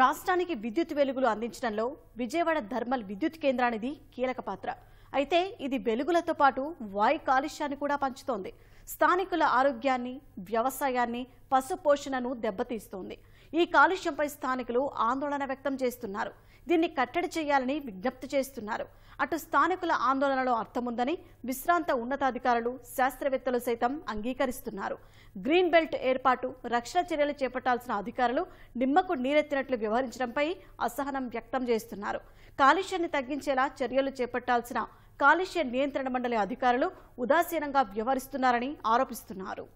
రాష్ట్రానికి విద్యుత్ వెలుగులు అందించడంలో విజయవాడ ధర్మల్ విద్యుత్ కేంద్రానిది కీలక పాత్ర అయితే ఇది వెలుగులతో పాటు వాయు కాలుష్యాన్ని కూడా పంచుతోంది స్థానికుల ఆరోగ్యాన్ని వ్యవసాయాన్ని పశుపోషణను దెబ్బతీస్తోంది ఈ కాలుష్యంపై స్థానికులు ఆందోళన వ్యక్తం చేస్తున్నారు దీన్ని కట్టడి చేయాలని విజ్ఞప్తి చేస్తున్నారు అటు స్థానికుల ఆందోళనలో అర్థముందని విశ్రాంత ఉన్నతాధికారులు శాస్త్రవేత్తలు సైతం అంగీకరిస్తున్నారు గ్రీన్ బెల్ట్ ఏర్పాటు రక్షణ చర్యలు చేపట్టాల్సిన అధికారులు నిమ్మకు నీరెత్తినట్లు వ్యవహరించడంపై అసహనం వ్యక్తం చేస్తున్నారు కాలుష్యాన్ని తగ్గించేలా చర్యలు చేపట్టాల్సిన కాలుష్య నియంత్రణ మండలి అధికారులు ఉదాసీనంగా వ్యవహరిస్తున్నారని ఆరోపిస్తున్నారు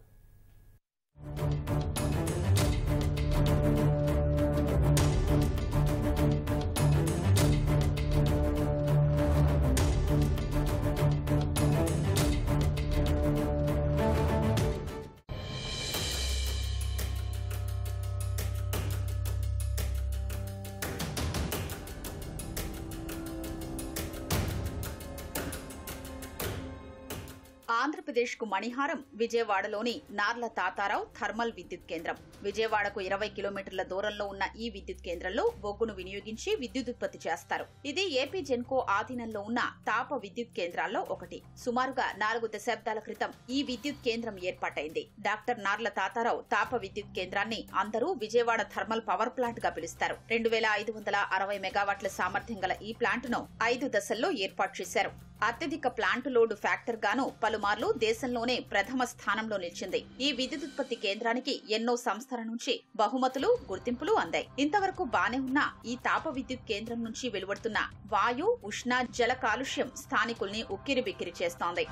ఆంధ్రప్రదేశ్కు మణిహారం విజయవాడలోని నార్ల తాతారావు థర్మల్ విద్యుత్ కేంద్రం విజయవాడకు ఇరవై కిలోమీటర్ల దూరంలో ఉన్న ఈ విద్యుత్ కేంద్రంలో బొగ్గును వినియోగించి విద్యుత్ ఉత్పత్తి చేస్తారు ఇది ఏపీ జెన్కో ఆధీనంలో ఉన్న తాప విద్యుత్ కేంద్రాల్లో ఒకటి సుమారుగా నాలుగు దశాబ్దాల క్రితం ఈ విద్యుత్ కేంద్రం ఏర్పాటైంది డాక్టర్ నార్ల తాతారావు తాప విద్యుత్ కేంద్రాన్ని అందరూ విజయవాడ థర్మల్ పవర్ ప్లాంట్ గా పిలుస్తారు రెండు వేల ఐదు వందల అరవై మెగావాట్ల సామర్థ్యం గల ఈ ప్లాంట్ను ఐదు దశల్లో ఏర్పాటు చేశారు అత్యధిక ప్లాంట్ లోడ్ ఫ్యాక్టర్ గాను పలుమార్లు దేశంలోనే ప్రథమ స్థానంలో నిలిచింది ఈ విద్యుత్ ఉత్పత్తి కేంద్రానికి ఎన్నో సంస్థల నుంచి బహుమతులు గుర్తింపులు అందాయి ఇంతవరకు బానే ఉన్న ఈ తాప విద్యుత్ కేంద్రం నుంచి వెలువడుతున్న వాయు ఉష్ణ జల కాలుష్యం స్థానికుల్ని ఉక్కిరిబిక్కిరి చేస్తోంది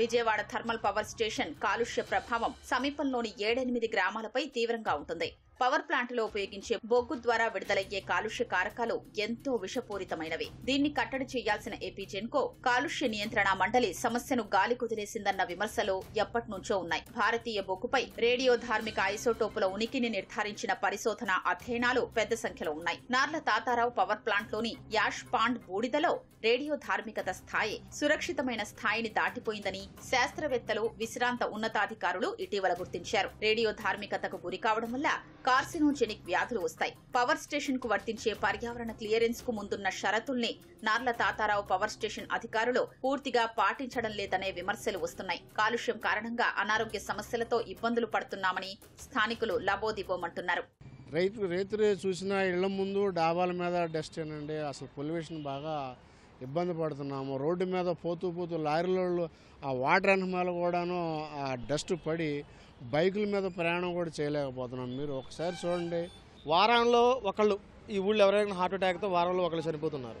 విజయవాడ థర్మల్ పవర్ స్టేషన్ కాలుష్య ప్రభావం సమీపంలోని ఏడెనిమిది గ్రామాలపై తీవ్రంగా ఉంటుంది పవర్ ప్లాంట్లో ఉపయోగించే బొగ్గు ద్వారా విడుదలయ్యే కాలుష్య కారకాలు ఎంతో విషపూరితమైనవి దీన్ని కట్టడి చేయాల్సిన ఏపీ జెన్కో కాలుష్య నియంత్రణ మండలి సమస్యను గాలి కుదిరేసిందన్న విమర్శలు ఎప్పటినుంచో ఉన్నాయి భారతీయ బొగ్గుపై రేడియో ధార్మిక ఐసోటోపుల ఉనికిని నిర్ధారించిన పరిశోధన అధ్యయనాలు పెద్ద సంఖ్యలో ఉన్నాయి నార్ల తాతారావు పవర్ ప్లాంట్లోని యాష్ పాండ్ బూడిదలో రేడియో ధార్మికత స్థాయి సురక్షితమైన స్థాయిని దాటిపోయిందని శాస్త్రవేత్తలు విశ్రాంత ఉన్నతాధికారులు ఇటీవల గుర్తించారు రేడియో ధార్మికతకు గురికావడం వల్ల కార్సినోజెనిక్ వ్యాధులు వస్తాయి పవర్ స్టేషన్ కు వర్తించే పర్యావరణ క్లియరెన్స్ కు ముందున్న షరతుల్ని నార్ల తాతారావు పవర్ స్టేషన్ అధికారులు పూర్తిగా పాటించడం లేదనే విమర్శలు వస్తున్నాయి కాలుష్యం కారణంగా అనారోగ్య సమస్యలతో ఇబ్బందులు పడుతున్నామని స్థానికులు లబోదిబోమంటున్నారు రైతు రైతులు చూసిన ఇళ్ల ముందు డాబాల మీద డస్ట్ అండి అసలు పొల్యూషన్ బాగా ఇబ్బంది పడుతున్నాము రోడ్డు మీద పోతూ పోతూ లారీలలో ఆ వాటర్ అనుమాలు కూడాను ఆ డస్ట్ పడి బైకుల మీద ప్రయాణం కూడా చేయలేకపోతున్నాం మీరు ఒకసారి చూడండి వారంలో ఒకళ్ళు ఈ ఊళ్ళో ఎవరైనా హార్ట్ అటాక్తో వారంలో ఒకళ్ళు చనిపోతున్నారు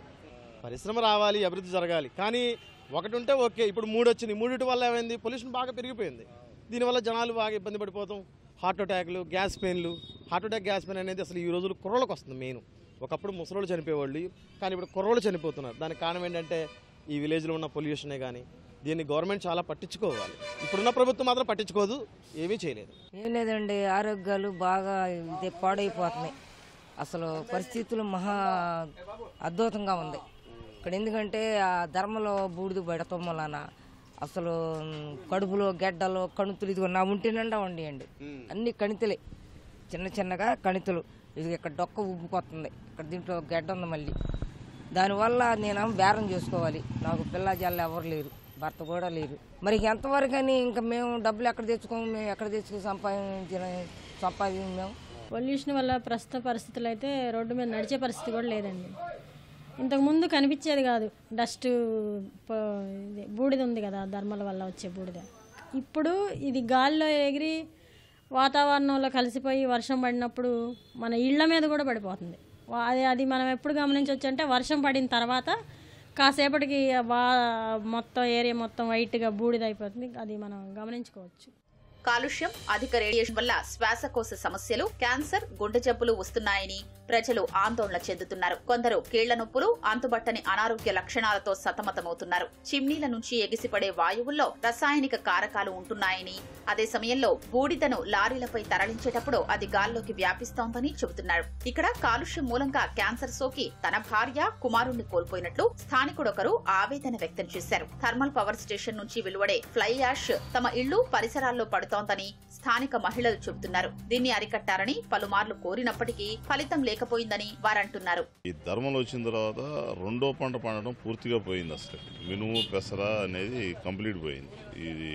పరిశ్రమ రావాలి అభివృద్ధి జరగాలి కానీ ఒకటి ఉంటే ఓకే ఇప్పుడు మూడు వచ్చింది మూడింటి వల్ల ఏమైంది పొల్యూషన్ బాగా పెరిగిపోయింది దీనివల్ల జనాలు బాగా ఇబ్బంది పడిపోతాం హార్ట్ అటాక్లు గ్యాస్ పెయిన్లు హార్ట్ అటాక్ గ్యాస్ పెయిన్ అనేది అసలు ఈ రోజులు కుర్రలకు వస్తుంది మెయిన్ ఒకప్పుడు ముసలోళ్ళు చనిపోయేవాళ్ళు కానీ ఇప్పుడు కుర్రలు చనిపోతున్నారు దానికి కారణం ఏంటంటే ఈ విలేజ్లో ఉన్న పొల్యూషనే కానీ దీన్ని గవర్నమెంట్ చాలా పట్టించుకోవాలి ఇప్పుడున్న ప్రభుత్వం మాత్రం పట్టించుకోదు ఏమీ చేయలేదు ఏం లేదండి ఆరోగ్యాలు బాగా పాడైపోతున్నాయి అసలు పరిస్థితులు మహా అద్భుతంగా ఉంది ఇక్కడ ఎందుకంటే ఆ ధర్మలో బూడిద పెడతాం అసలు కడుపులో గెడ్డలో కణుతులు ఇదిగో నా ఉంటేనండా నిండా ఉండేయండి అన్ని కణితులే చిన్న చిన్నగా కణితులు ఇది ఇక్కడ డొక్క ఉబ్బుకొస్తుంది ఇక్కడ దీంట్లో గెడ్డ ఉంది మళ్ళీ దానివల్ల నేను బేరం చేసుకోవాలి నాకు పిల్ల ఎవరు లేరు భర్త కూడా లేరు మరి ఎంతవరకు అని ఇంకా మేము డబ్బులు ఎక్కడ తెచ్చుకోము మేము ఎక్కడ తెచ్చుకో సంపాదించిన సంపాదించాం మేము పొల్యూషన్ వల్ల ప్రస్తుత పరిస్థితులు అయితే రోడ్డు మీద నడిచే పరిస్థితి కూడా లేదండి ఇంతకుముందు కనిపించేది కాదు డస్ట్ బూడిద ఉంది కదా ధర్మల వల్ల వచ్చే బూడిద ఇప్పుడు ఇది గాల్లో ఎగిరి వాతావరణంలో కలిసిపోయి వర్షం పడినప్పుడు మన ఇళ్ల మీద కూడా పడిపోతుంది అది అది మనం ఎప్పుడు గమనించవచ్చు అంటే వర్షం పడిన తర్వాత కాసేపటికి మొత్తం ఏరియా మొత్తం వైట్గా బూడిదైపోతుంది అది మనం గమనించుకోవచ్చు కాలుష్యం అధిక రేడియేషన్ వల్ల శ్వాసకోశ సమస్యలు క్యాన్సర్ గుండె జబ్బులు వస్తున్నాయని ప్రజలు ఆందోళన చెందుతున్నారు కొందరు కీళ్ల నొప్పులు అంతుబట్టని అనారోగ్య లక్షణాలతో సతమతమవుతున్నారు చిమ్నీల నుంచి ఎగిసిపడే వాయువుల్లో రసాయనిక కారకాలు ఉంటున్నాయని అదే సమయంలో బూడిదను లారీలపై తరలించేటప్పుడు అది గాల్లోకి వ్యాపిస్తోందని చెబుతున్నారు ఇక్కడ కాలుష్యం మూలంగా క్యాన్సర్ సోకి తన భార్య కుమారుణ్ణి కోల్పోయినట్లు స్థానికుడొకరు ఆవేదన వ్యక్తం చేశారు థర్మల్ పవర్ స్టేషన్ నుంచి వెలువడే ఫ్లై యాష్ తమ ఇళ్లు పరిసరాల్లో పడుతోంది జరుగుతోందని స్థానిక మహిళలు చెబుతున్నారు దీన్ని అరికట్టాలని పలుమార్లు కోరినప్పటికీ ఫలితం లేకపోయిందని వారంటున్నారు ఈ ధర్మం వచ్చిన తర్వాత రెండో పంట పండడం పూర్తిగా పోయింది అసలు మినుము పెసర అనేది కంప్లీట్ పోయింది ఇది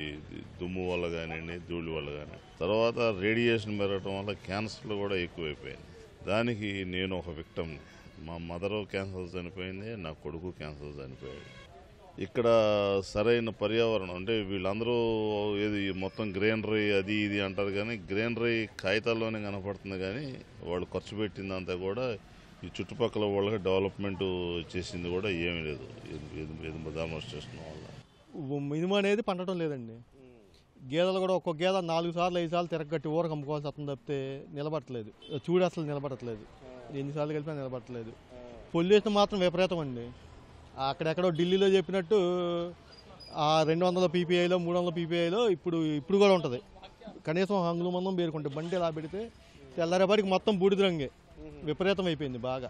దుమ్ము వల్ల కానివ్వండి ధూళి వల్ల కానివ్వండి తర్వాత రేడియేషన్ పెరగడం వల్ల క్యాన్సర్లు కూడా ఎక్కువైపోయింది దానికి నేను ఒక విక్టమ్ మా మదరు క్యాన్సర్ చనిపోయింది నా కొడుకు క్యాన్సర్ చనిపోయాడు ఇక్కడ సరైన పర్యావరణం అంటే వీళ్ళందరూ ఏది మొత్తం గ్రీనరీ అది ఇది అంటారు కానీ గ్రీనరీ కాగితాల్లోనే కనపడుతుంది కానీ వాళ్ళు ఖర్చు పెట్టిందంతా కూడా ఈ చుట్టుపక్కల వాళ్ళకి డెవలప్మెంట్ చేసింది కూడా ఏమీ లేదు ఎదుమ దామోస్ చేసిన వల్ల ఇనుము అనేది పండటం లేదండి గేదెలు కూడా ఒక్కొక్క గేదె నాలుగు సార్లు ఐదు సార్లు తిరగట్టి ఊరకు అమ్ముకోవాల్సి వస్తుంది తప్పితే నిలబడట్లేదు చూడు అసలు నిలబడట్లేదు ఎన్నిసార్లు కలిపినా నిలబడట్లేదు పొల్యూషన్ మాత్రం విపరీతం అండి అక్కడెక్కడో ఢిల్లీలో చెప్పినట్టు ఆ రెండు వందల పీపీఐలో మూడు వందల పీపీఐలో ఇప్పుడు ఇప్పుడు కూడా ఉంటుంది కనీసం హంగులు మందం పేరుకుంటే బండి ఎలా పెడితే తెల్లారేపాటికి మొత్తం బూడిద రంగే విపరీతం అయిపోయింది బాగా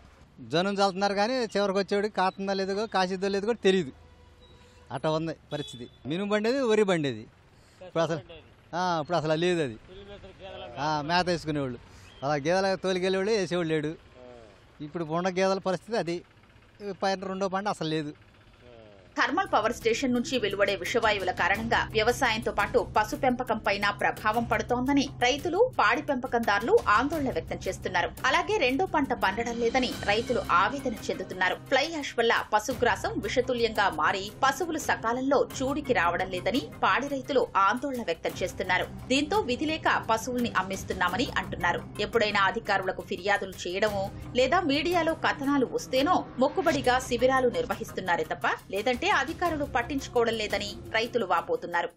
జనం చల్లుతున్నారు కానీ చివరికి వచ్చేవాడికి కాతుందా లేదో కాసిద్దో లేదు కూడా తెలియదు అట్లా ఉంది పరిస్థితి మినుము బండేది వరి బండేది ఇప్పుడు అసలు ఇప్పుడు అసలు లేదు అది మేత వేసుకునేవాళ్ళు అలా గేదెల తోలికెళ్ళేవాళ్ళు వేసేవాళ్ళు లేడు ఇప్పుడు ఉన్న గేదెల పరిస్థితి అది పైన రెండో పంట అసలు లేదు థర్మల్ పవర్ స్టేషన్ నుంచి వెలువడే విషవాయువుల కారణంగా వ్యవసాయంతో పాటు పశు పెంపకంపైన ప్రభావం పడుతోందని రైతులు పాడి పెంపకందారులు ఆందోళన వ్యక్తం చేస్తున్నారు అలాగే రెండో పంట పండడం లేదని రైతులు ఆవేదన చెందుతున్నారు ఫ్లై యాష్ వల్ల పశుగ్రాసం విషతుల్యంగా మారి పశువులు సకాలంలో చూడికి రావడం లేదని పాడి రైతులు ఆందోళన వ్యక్తం చేస్తున్నారు దీంతో విధిలేక పశువుల్ని అమ్మిస్తున్నామని అంటున్నారు ఎప్పుడైనా అధికారులకు ఫిర్యాదులు చేయడమో లేదా మీడియాలో కథనాలు వస్తేనో మొక్కుబడిగా శిబిరాలు నిర్వహిస్తున్నారే తప్ప లేదంటే అధికారులు పట్టించుకోవడం లేదని రైతులు వాపోతున్నారు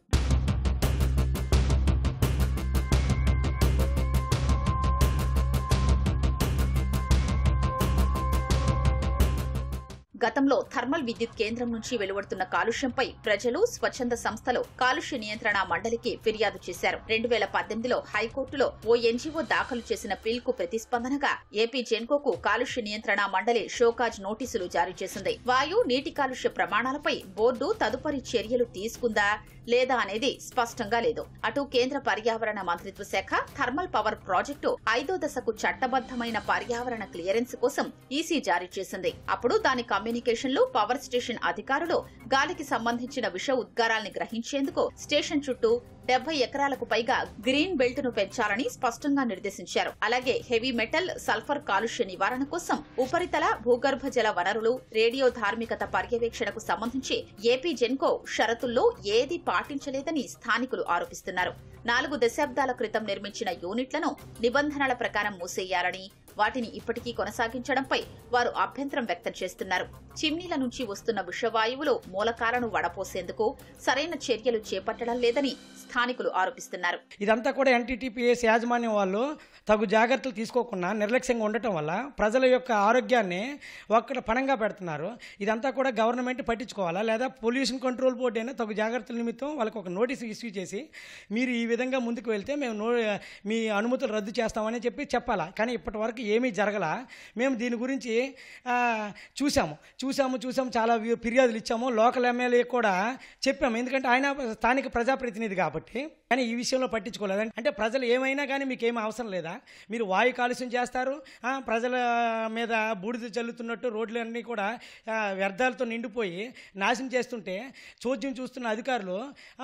గతంలో థర్మల్ విద్యుత్ కేంద్రం నుంచి వెలువడుతున్న కాలుష్యంపై ప్రజలు స్వచ్ఛంద సంస్థలు కాలుష్య నియంత్రణ మండలికి ఫిర్యాదు చేశారు రెండు వేల పద్దెనిమిదిలో హైకోర్టులో ఓ ఎన్జీఓ దాఖలు చేసిన పిల్కు ప్రతిస్పందనగా ఏపీ జెన్కోకు కాలుష్య నియంత్రణ మండలి షోకాజ్ నోటీసులు జారీ చేసింది వాయు నీటి కాలుష్య ప్రమాణాలపై బోర్డు తదుపరి చర్యలు తీసుకుందా లేదా అనేది స్పష్టంగా లేదు అటు కేంద్ర పర్యావరణ మంత్రిత్వ శాఖ థర్మల్ పవర్ ప్రాజెక్టు ఐదో దశకు చట్టబద్దమైన పర్యావరణ క్లియరెన్స్ కోసం ఈసీ జారీ చేసింది అప్పుడు దాని కమ్యూనిటీ లో పవర్ స్టేషన్ అధికారులు గాలికి సంబంధించిన విష ఉద్గారాల్ని గ్రహించేందుకు స్టేషన్ చుట్టూ డెబ్బై ఎకరాలకు పైగా గ్రీన్ బెల్ట్ ను పెంచాలని స్పష్టంగా నిర్దేశించారు అలాగే హెవీ మెటల్ సల్ఫర్ కాలుష్య నివారణ కోసం ఉపరితల భూగర్భ జల వనరులు రేడియో ధార్మికత పర్యవేక్షణకు సంబంధించి ఏపీ జెన్కో షరతుల్లో ఏది పాటించలేదని స్థానికులు ఆరోపిస్తున్నారు నాలుగు దశాబ్దాల క్రితం నిర్మించిన యూనిట్లను నిబంధనల ప్రకారం మూసేయాలని వాటిని ఇప్పటికీ కొనసాగించడంపై వారు అభ్యంతరం వ్యక్తం చేస్తున్నారు చిమ్నీల నుంచి వస్తున్న విషవాయువులో మూలకాలను వడపోసేందుకు సరైన చర్యలు చేపట్టడం లేదని స్థానికులు ఆరోపిస్తున్నారు ఇదంతా కూడా ఎన్టీటీపీఎస్ యాజమాన్యం వాళ్ళు తగు జాగ్రత్తలు తీసుకోకుండా నిర్లక్ష్యంగా ఉండటం వల్ల ప్రజల యొక్క ఆరోగ్యాన్ని ఒక్కడ పణంగా పెడుతున్నారు ఇదంతా కూడా గవర్నమెంట్ పట్టించుకోవాలా లేదా పొల్యూషన్ కంట్రోల్ బోర్డు అయినా తగు జాగ్రత్తల నిమిత్తం వాళ్ళకి ఒక నోటీస్ ఇష్యూ చేసి మీరు ఈ విధంగా ముందుకు వెళ్తే మేము నో మీ అనుమతులు రద్దు చేస్తామని చెప్పి చెప్పాలా కానీ ఇప్పటి వరకు ఏమీ జరగల మేము దీని గురించి చూసాము చూసాము చూసాము చాలా ఫిర్యాదులు ఇచ్చాము లోకల్ ఎమ్మెల్యే కూడా చెప్పాము ఎందుకంటే ఆయన స్థానిక ప్రజాప్రతినిధి కాబట్టి కానీ ఈ విషయంలో పట్టించుకోలేదు అంటే ప్రజలు ఏమైనా కానీ మీకు ఏమీ అవసరం లేదా మీరు వాయు కాలుష్యం చేస్తారు ప్రజల మీద బూడిద చల్లుతున్నట్టు రోడ్లన్నీ కూడా వ్యర్థాలతో నిండిపోయి నాశనం చేస్తుంటే చోద్యం చూస్తున్న అధికారులు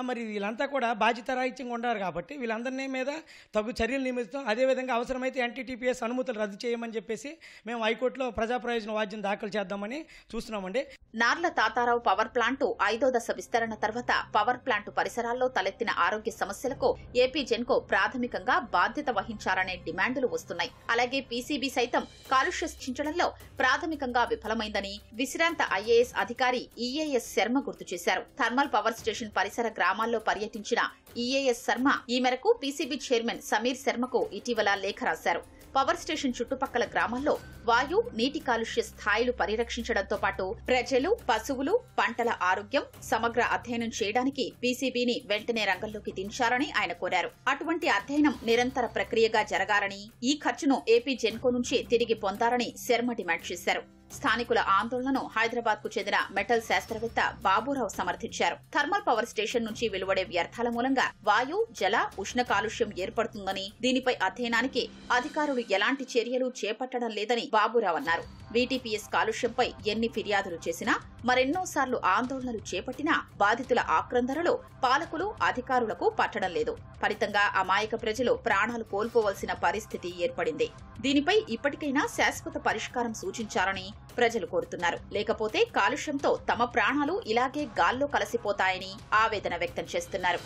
మరి వీళ్ళంతా కూడా బాధ్యతరాహిత్యంగా ఉన్నారు కాబట్టి వీళ్ళందరినీ మీద తగు చర్యలు నియమిస్తాం అదేవిధంగా అవసరమైతే ఎన్టీటీపీఎస్ అనుమతులు రద్దు చేయమని చెప్పేసి మేము హైకోర్టులో ప్రజా ప్రయోజన వాద్యం దాఖలు చేద్దామని చూస్తున్నామండి నార్ల తాతారావు పవర్ ప్లాంటు ఐదో దశ విస్తరణ తర్వాత పవర్ ప్లాంటు పరిసరాల్లో తలెత్తిన ఆరోగ్య సమస్య సమస్యలకు ఏపీ జెన్కో ప్రాథమికంగా బాధ్యత వహించాలనే డిమాండులు వస్తున్నాయి అలాగే పీసీబీ సైతం కాలుష్య శిక్షించడంలో ప్రాథమికంగా విఫలమైందని విశ్రాంత ఐఏఎస్ అధికారి ఈఏఎస్ శర్మ గుర్తు చేశారు థర్మల్ పవర్ స్టేషన్ పరిసర గ్రామాల్లో పర్యటించిన ఈఏఎస్ e శర్మ ఈ మేరకు పీసీబీ చైర్మన్ సమీర్ శర్మకు ఇటీవల లేఖ రాశారు పవర్ స్టేషన్ చుట్టుపక్కల గ్రామాల్లో వాయు నీటి కాలుష్య స్థాయిలు పరిరక్షించడంతో పాటు ప్రజలు పశువులు పంటల ఆరోగ్యం సమగ్ర అధ్యయనం చేయడానికి పీసీబీని వెంటనే రంగంలోకి దించాలని ఆయన కోరారు అటువంటి అధ్యయనం నిరంతర ప్రక్రియగా జరగాలని ఈ ఖర్చును ఏపీ జెన్కో నుంచి తిరిగి పొందాలని శర్మ డిమాండ్ చేశారు స్థానికుల ఆందోళనను హైదరాబాద్ కు చెందిన మెటల్ శాస్త్రవేత్త బాబురావు సమర్థించారు థర్మల్ పవర్ స్టేషన్ నుంచి వెలువడే వ్యర్థాల మూలంగా వాయు జల ఉష్ణ కాలుష్యం ఏర్పడుతుందని దీనిపై అధ్యయనానికి అధికారులు ఎలాంటి చర్యలు చేపట్టడం లేదని బాబురావు అన్నారు వీటీపీఎస్ కాలుష్యంపై ఎన్ని ఫిర్యాదులు చేసినా మరెన్నోసార్లు ఆందోళనలు చేపట్టినా బాధితుల ఆక్రందనలో పాలకులు అధికారులకు పట్టడం లేదు ఫలితంగా అమాయక ప్రజలు ప్రాణాలు కోల్పోవలసిన పరిస్థితి ఏర్పడింది దీనిపై ఇప్పటికైనా శాశ్వత పరిష్కారం సూచించారని ప్రజలు కోరుతున్నారు లేకపోతే కాలుష్యంతో తమ ప్రాణాలు ఇలాగే గాల్లో కలసిపోతాయని ఆవేదన వ్యక్తం చేస్తున్నారు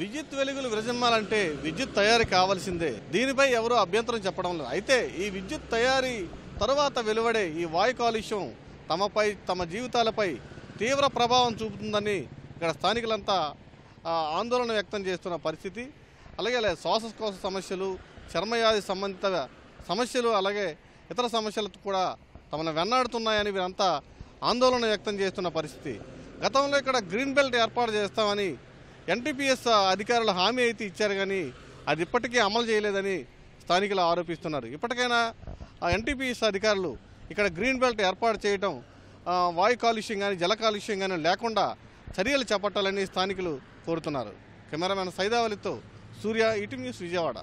విద్యుత్ వెలుగులు విరజిమ్మాలంటే విద్యుత్ తయారీ కావాల్సిందే దీనిపై ఎవరూ అభ్యంతరం చెప్పడం లేదు అయితే ఈ విద్యుత్ తయారీ తరువాత వెలువడే ఈ వాయు కాలుష్యం తమపై తమ జీవితాలపై తీవ్ర ప్రభావం చూపుతుందని ఇక్కడ స్థానికులంతా ఆందోళన వ్యక్తం చేస్తున్న పరిస్థితి అలాగే శ్వాసకోశ సమస్యలు చర్మయాది సంబంధిత సమస్యలు అలాగే ఇతర సమస్యలు కూడా తమను వెన్నాడుతున్నాయని వీరంతా ఆందోళన వ్యక్తం చేస్తున్న పరిస్థితి గతంలో ఇక్కడ గ్రీన్ బెల్ట్ ఏర్పాటు చేస్తామని ఎన్టీపీఎస్ అధికారులు హామీ అయితే ఇచ్చారు కానీ అది ఇప్పటికీ అమలు చేయలేదని స్థానికులు ఆరోపిస్తున్నారు ఇప్పటికైనా ఆ ఎన్టీపీఎస్ అధికారులు ఇక్కడ గ్రీన్ బెల్ట్ ఏర్పాటు చేయటం వాయు కాలుష్యం కానీ జల కాలుష్యం కానీ లేకుండా చర్యలు చేపట్టాలని స్థానికులు కోరుతున్నారు కెమెరామెన్ సైదావలితో సూర్య ఇటు న్యూస్ విజయవాడ